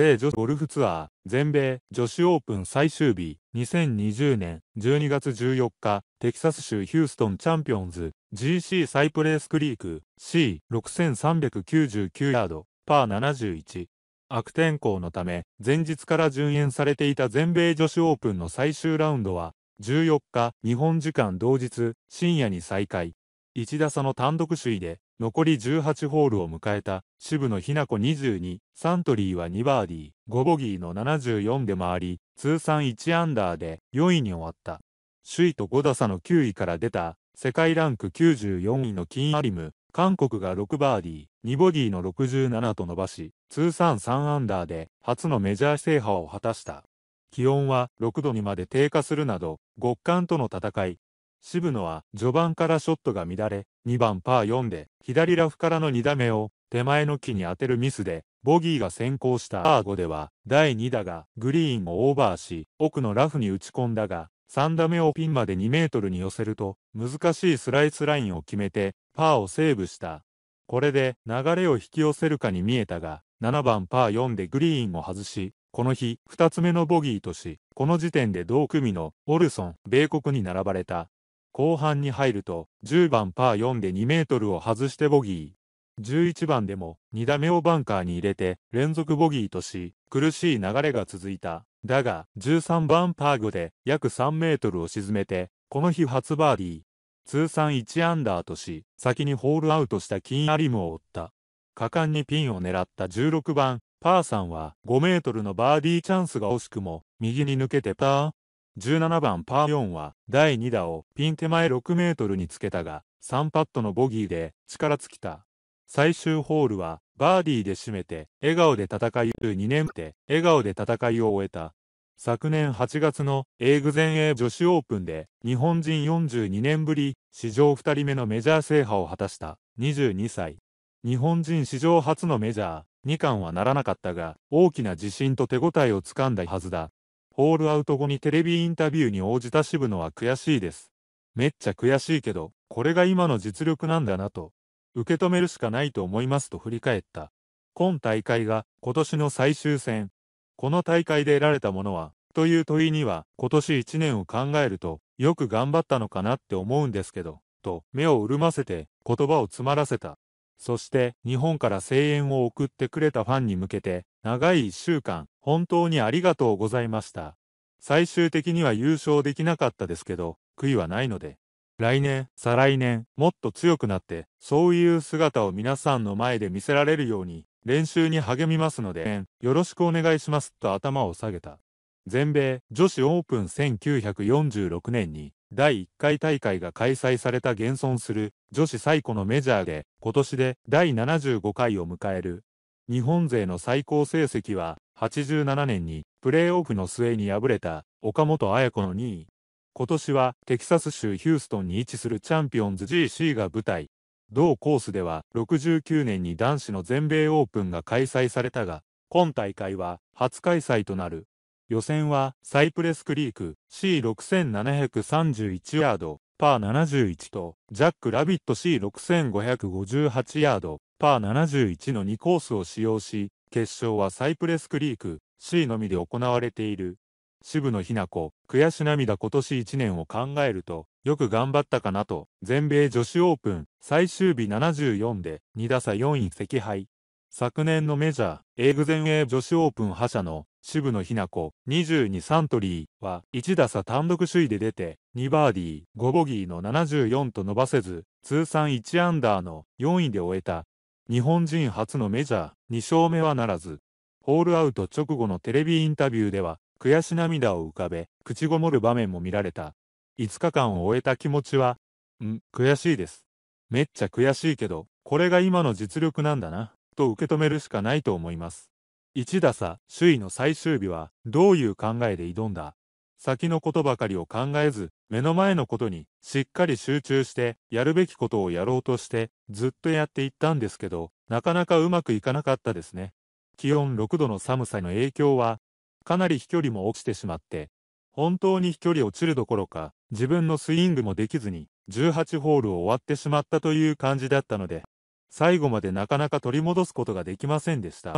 米女子ゴルフツアー全米女子オープン最終日2020年12月14日テキサス州ヒューストンチャンピオンズ GC サイプレースクリーク C6399 ヤードパー71悪天候のため前日から順延されていた全米女子オープンの最終ラウンドは14日日本時間同日深夜に再開1打差の単独首位で残り18ホールを迎えた渋野日向子22、サントリーは2バーディー、5ボギーの74で回り、通算1アンダーで4位に終わった。首位と5打差の9位から出た、世界ランク94位のキン・アリム、韓国が6バーディー、2ボギーの67と伸ばし、通算3アンダーで初のメジャー制覇を果たした。気温は6度にまで低下するなど、極寒との戦い。渋野は序盤からショットが乱れ、2番パー4で左ラフからの2打目を手前の木に当てるミスでボギーが先行したパー5では第2打がグリーンをオーバーし奥のラフに打ち込んだが3打目をピンまで2メートルに寄せると難しいスライスラインを決めてパーをセーブしたこれで流れを引き寄せるかに見えたが7番パー4でグリーンを外しこの日2つ目のボギーとしこの時点で同組のオルソン米国に並ばれた後半に入ると、10番パー4で2メートルを外してボギー。11番でも2打目をバンカーに入れて連続ボギーとし、苦しい流れが続いた。だが、13番パー5で約3メートルを沈めて、この日初バーディー。通算1アンダーとし、先にホールアウトした金アリムを追った。果敢にピンを狙った16番、パーさんは5メートルのバーディーチャンスが惜しくも、右に抜けてパー。17番パー4は第2打をピン手前6メートルにつけたが3パットのボギーで力尽きた最終ホールはバーディーで締めて笑顔で戦い2年で笑顔で戦いを終えた昨年8月の英グ全英女子オープンで日本人42年ぶり史上2人目のメジャー制覇を果たした22歳日本人史上初のメジャー2冠はならなかったが大きな自信と手応えをつかんだはずだホールアウト後にテレビインタビューに応じた渋野は悔しいです。めっちゃ悔しいけど、これが今の実力なんだなと、受け止めるしかないと思いますと振り返った。今大会が今年の最終戦。この大会で得られたものは、という問いには、今年1年を考えると、よく頑張ったのかなって思うんですけど、と目を潤ませて言葉を詰まらせた。そして日本から声援を送ってくれたファンに向けて長い1週間本当にありがとうございました最終的には優勝できなかったですけど悔いはないので来年再来年もっと強くなってそういう姿を皆さんの前で見せられるように練習に励みますのでよろしくお願いしますと頭を下げた全米女子オープン1946年に第1回大会が開催された現存する女子最古のメジャーで、今年で第75回を迎える。日本勢の最高成績は、87年にプレーオフの末に敗れた岡本綾子の2位。今年はテキサス州ヒューストンに位置するチャンピオンズ GC が舞台。同コースでは69年に男子の全米オープンが開催されたが、今大会は初開催となる。予選はサイプレスクリーク C6731 ヤード、パー71とジャック・ラビット C6558 ヤード、パー71の2コースを使用し、決勝はサイプレスクリーク C のみで行われている。渋野日向子、悔し涙今年1年を考えると、よく頑張ったかなと、全米女子オープン最終日74で2打差4位惜敗。昨年のメジャー、エーグ全英女子オープン覇者の渋野日向子、22サントリーは1打差単独首位で出て、2バーディー、5ボギーの74と伸ばせず、通算1アンダーの4位で終えた。日本人初のメジャー、2勝目はならず。ホールアウト直後のテレビインタビューでは、悔し涙を浮かべ、口ごもる場面も見られた。5日間を終えた気持ちは、ん、悔しいです。めっちゃ悔しいけど、これが今の実力なんだな、と受け止めるしかないと思います。1打差、首位の最終日は、どういう考えで挑んだ先のことばかりを考えず、目の前のことにしっかり集中して、やるべきことをやろうとして、ずっとやっていったんですけど、なかなかうまくいかなかったですね。気温6度の寒さの影響は、かなり飛距離も落ちてしまって、本当に飛距離落ちるどころか、自分のスイングもできずに、18ホールを終わってしまったという感じだったので、最後までなかなか取り戻すことができませんでした。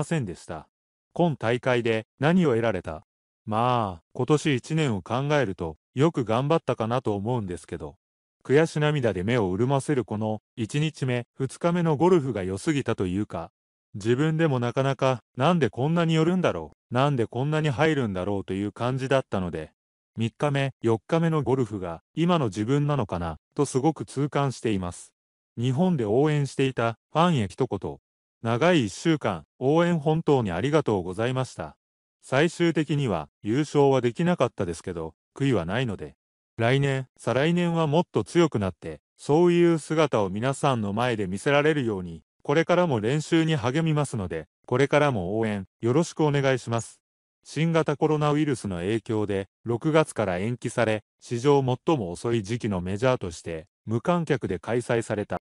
今大会で何を得られたまあ、今年1年を考えると、よく頑張ったかなと思うんですけど。悔し涙で目を潤ませるこの、1日目、2日目のゴルフが良すぎたというか、自分でもなかなか、なんでこんなに寄るんだろう、なんでこんなに入るんだろうという感じだったので、3日目、4日目のゴルフが、今の自分なのかな、とすごく痛感しています。日本で応援していたファンへ一言、長い一週間、応援本当にありがとうございました。最終的には優勝はできなかったですけど、悔いはないので、来年、再来年はもっと強くなって、そういう姿を皆さんの前で見せられるように、これからも練習に励みますので、これからも応援、よろしくお願いします。新型コロナウイルスの影響で、6月から延期され、史上最も遅い時期のメジャーとして、無観客で開催された。